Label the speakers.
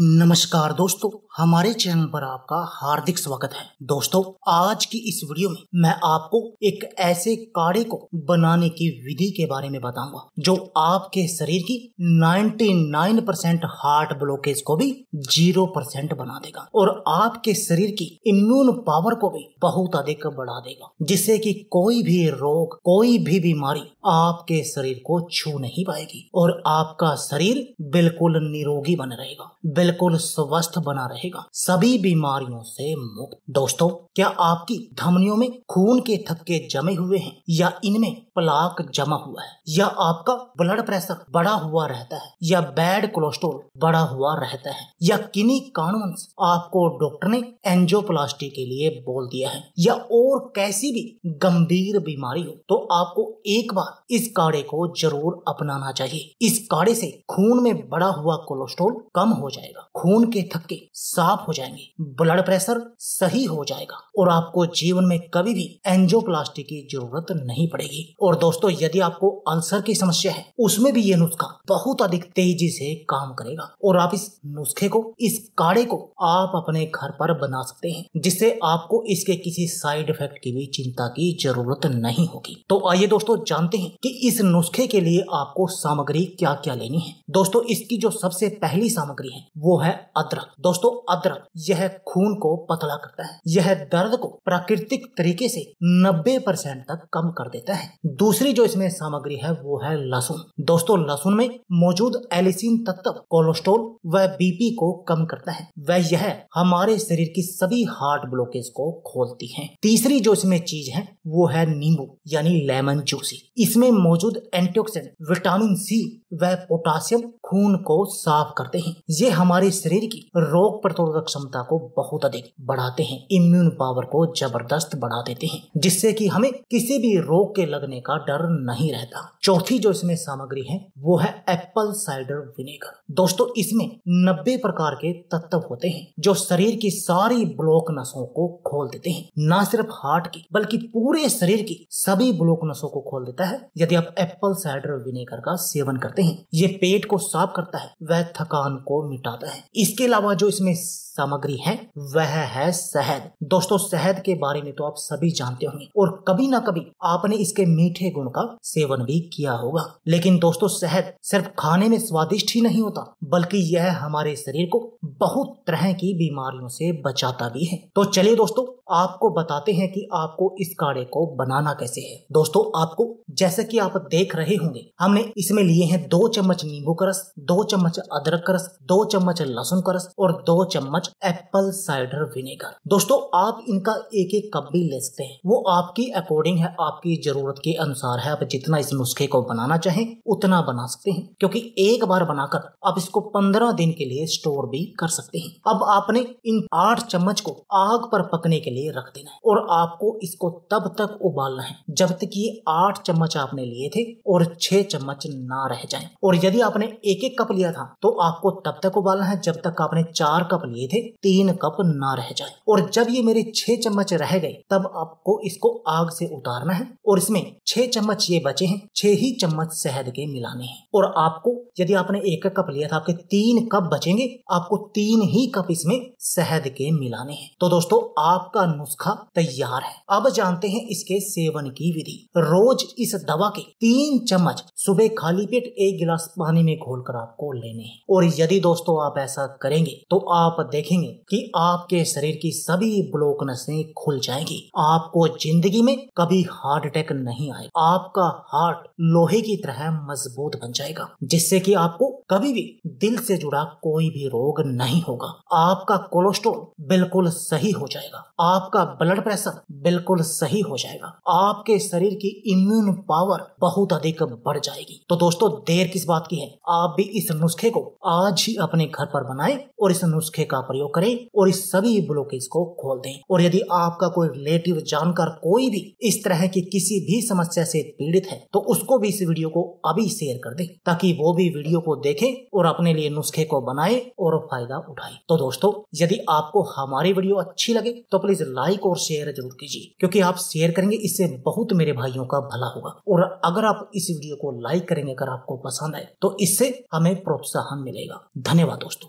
Speaker 1: नमस्कार दोस्तों हमारे चैनल पर आपका हार्दिक स्वागत है दोस्तों आज की इस वीडियो में मैं आपको एक ऐसे काढ़े को बनाने की विधि के बारे में बताऊंगा जो आपके शरीर की 99 परसेंट हार्ट ब्लॉकेज को भी जीरो परसेंट बना देगा और आपके शरीर की इम्यून पावर को भी बहुत अधिक बढ़ा देगा जिससे कि कोई भी रोग कोई भी बीमारी आपके शरीर को छू नहीं पाएगी और आपका शरीर बिल्कुल निरोगी बन रहेगा बिल्कुल स्वस्थ बना रहेगा बैठेगा सभी बीमारियों से मुक्त दोस्तों क्या आपकी धमनियों में खून के थक्के जमे हुए हैं या इनमें प्लाक जमा हुआ है या आपका ब्लड प्रेशर बढ़ा हुआ रहता है या बैड कोलेस्ट्रोल बढ़ा हुआ रहता है या किन्हीं कारणों से आपको डॉक्टर ने एंजियोप्लास्टी के लिए बोल दिया है या और कैसी भी गंभीर बीमारी हो तो आपको एक बार इस काढ़े को जरूर अपनाना चाहिए इस काढ़े से खून में बढ़ा हुआ कोलेस्ट्रोल कम हो जाएगा खून के थक्के साफ हो जाएंगे ब्लड प्रेशर सही हो जाएगा और आपको जीवन में कभी भी एंजियोप्लास्टी की जरूरत नहीं पड़ेगी और दोस्तों यदि आपको अल्सर की समस्या है उसमें भी ये नुस्खा बहुत अधिक तेजी से काम करेगा और आप इस नुस्खे को इस काढ़े को आप अपने घर पर बना सकते हैं जिससे आपको इसके किसी साइड इफेक्ट की भी चिंता की जरूरत नहीं होगी तो आइए दोस्तों जानते हैं कि इस नुस्खे के लिए आपको सामग्री क्या क्या लेनी है दोस्तों इसकी जो सबसे पहली सामग्री है वो है अदरक दोस्तों अदरक यह खून को पतला करता है यह दर्द को प्राकृतिक तरीके से 90 परसेंट तक कम कर देता है दूसरी जो इसमें सामग्री है वो है लहसुन दोस्तों लहसुन में मौजूद एलिसिन तत्व कोलेस्ट्रोल व बीपी को कम करता है वह यह हमारे शरीर की सभी हार्ट ब्लॉकेज को खोलती है तीसरी जो इसमें चीज है वो है नींबू यानी लेमन जूसी इसमें मौजूद एंटीऑक्सीडेंट विटामिन सी वह पोटासियम खून को साफ करते हैं ये हमारे शरीर की रोग प्रतिरोधक क्षमता को बहुत अधिक बढ़ाते हैं इम्यून पावर को जबरदस्त बढ़ा देते हैं जिससे कि हमें किसी भी रोग के लगने का डर नहीं रहता चौथी जो इसमें सामग्री है वो है एप्पल साइडर विनेगर दोस्तों इसमें नब्बे प्रकार के तत्व होते हैं जो शरीर की सारी ब्लॉक नसों को खोल देते हैं न सिर्फ हार्ट की बल्कि पूरे शरीर की सभी ब्लॉक नसों को खोल देता है यदि आप एप्पल साइडर विनेगर का सेवन करते करते हैं ये पेट को साफ करता है वह थकान को मिटाता है इसके अलावा जो इसमें सामग्री है वह है शहद दोस्तों शहद के बारे में तो आप सभी जानते होंगे और कभी ना कभी आपने इसके मीठे गुण का सेवन भी किया होगा लेकिन दोस्तों शहद सिर्फ खाने में स्वादिष्ट ही नहीं होता बल्कि यह हमारे शरीर को बहुत तरह की बीमारियों से बचाता भी है तो चलिए दोस्तों आपको बताते हैं कि आपको इस काढ़े को बनाना कैसे है दोस्तों आपको जैसे कि आप देख रहे होंगे हमने इसमें लिए हैं दो चम्मच नींबू का रस दो चम्मच अदरक का रस दो चम्मच लहसुन का रस और दो चम्मच एप्पल साइडर विनेगर दोस्तों आप इनका एक एक कप भी ले सकते हैं वो आपकी अकॉर्डिंग है आपकी जरूरत के अनुसार है आप जितना इस नुस्खे को बनाना चाहें उतना बना सकते हैं क्योंकि एक बार बनाकर आप इसको पंद्रह दिन के लिए स्टोर भी कर सकते हैं अब आपने इन आठ चम्मच को आग पर पकने के लिए रख देना है और आपको इसको तब तक उबालना है जब तक ये आठ चम्मच आपने लिए थे और छह चम्मच ना रह जाए जाए और यदि आपने एक एक कप लिया था तो आपको तब तक उबालना है जब तक आपने चार कप लिए थे तीन कप ना रह जाए और जब ये मेरे छह चम्मच रह गए तब आपको इसको आग से उतारना है और इसमें छह चम्मच ये बचे हैं छह ही चम्मच शहद के मिलाने हैं और आपको यदि आपने एक कप लिया था आपके तीन कप बचेंगे आपको तीन ही कप इसमें शहद के मिलाने हैं तो दोस्तों आपका नुस्खा तैयार है अब जानते हैं इसके सेवन की विधि रोज इस दवा के तीन चम्मच सुबह खाली पेट एक गिलास पानी में घोल कर आपको लेने हैं और यदि दोस्तों आप ऐसा करेंगे तो आप देखेंगे कि आपके शरीर की सभी ब्लॉक नसें खुल जाएंगी आपको जिंदगी में कभी हार्ट अटैक नहीं आएगा आपका हार्ट लोहे की तरह मजबूत बन जाएगा जिससे कि आपको कभी भी दिल से जुड़ा कोई भी रोग नहीं होगा आपका कोलेस्ट्रोल बिल्कुल सही हो जाएगा आपका ब्लड प्रेशर बिल्कुल सही हो जाएगा आपके शरीर की इम्यून पावर बहुत अधिक बढ़ जाएगी तो दोस्तों देर किस बात की है आप भी इस नुस्खे को आज ही अपने घर पर बनाए और इस नुस्खे का प्रयोग करें और इस सभी ब्लॉकेज को खोल दें और यदि आपका कोई रिलेटिव जानकर कोई भी इस तरह की किसी भी समस्या से पीड़ित है तो उसको भी इस वीडियो को अभी शेयर कर दे ताकि वो भी वीडियो को देखे और अपने लिए नुस्खे को बनाए और फायदा उठाए तो दोस्तों यदि आपको हमारी वीडियो अच्छी लगे तो प्लीज लाइक और शेयर जरूर कीजिए क्योंकि आप शेयर करेंगे इससे बहुत मेरे भाइयों का भला होगा और अगर आप इस वीडियो को लाइक करेंगे अगर आपको पसंद आए तो इससे हमें प्रोत्साहन मिलेगा धन्यवाद दोस्तों